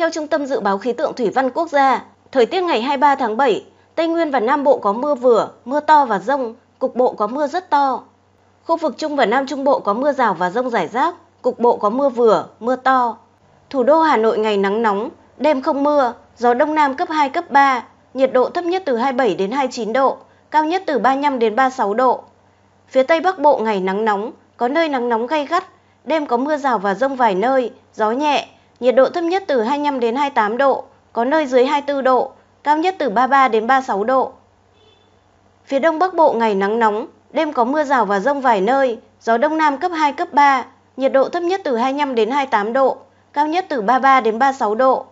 Theo Trung tâm Dự báo Khí tượng Thủy văn Quốc gia, thời tiết ngày 23 tháng 7, Tây Nguyên và Nam Bộ có mưa vừa, mưa to và rông, cục bộ có mưa rất to. Khu vực Trung và Nam Trung Bộ có mưa rào và rông rải rác, cục bộ có mưa vừa, mưa to. Thủ đô Hà Nội ngày nắng nóng, đêm không mưa, gió Đông Nam cấp 2, cấp 3, nhiệt độ thấp nhất từ 27 đến 29 độ, cao nhất từ 35 đến 36 độ. Phía Tây Bắc Bộ ngày nắng nóng, có nơi nắng nóng gay gắt, đêm có mưa rào và rông vài nơi, gió nhẹ, Nhiệt độ thấp nhất từ 25 đến 28 độ, có nơi dưới 24 độ, cao nhất từ 33 đến 36 độ. Phía Đông Bắc Bộ ngày nắng nóng, đêm có mưa rào và rông vài nơi, gió Đông Nam cấp 2, cấp 3, nhiệt độ thấp nhất từ 25 đến 28 độ, cao nhất từ 33 đến 36 độ.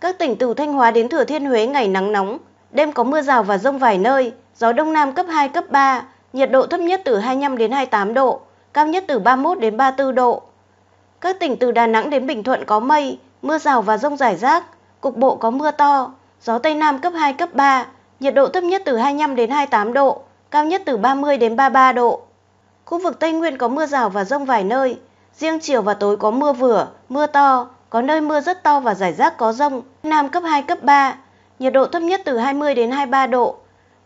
Các tỉnh từ Thanh Hóa đến Thừa Thiên Huế ngày nắng nóng, đêm có mưa rào và rông vài nơi, gió Đông Nam cấp 2, cấp 3, nhiệt độ thấp nhất từ 25 đến 28 độ, cao nhất từ 31 đến 34 độ. Các tỉnh từ Đà Nẵng đến Bình Thuận có mây, mưa rào và rông rải rác, cục bộ có mưa to, gió Tây Nam cấp 2, cấp 3, nhiệt độ thấp nhất từ 25 đến 28 độ, cao nhất từ 30 đến 33 độ. Khu vực Tây Nguyên có mưa rào và rông vài nơi, riêng chiều và tối có mưa vừa, mưa to, có nơi mưa rất to và rải rác có rông, Nam cấp 2, cấp 3, nhiệt độ thấp nhất từ 20 đến 23 độ,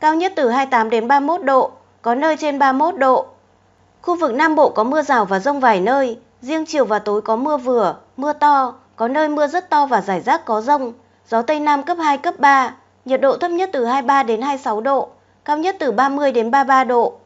cao nhất từ 28 đến 31 độ, có nơi trên 31 độ. Khu vực Nam Bộ có mưa rào và rông vài nơi, Riêng chiều và tối có mưa vừa, mưa to, có nơi mưa rất to và rải rác có rông, gió Tây Nam cấp 2, cấp 3, nhiệt độ thấp nhất từ 23 đến 26 độ, cao nhất từ 30 đến 33 độ.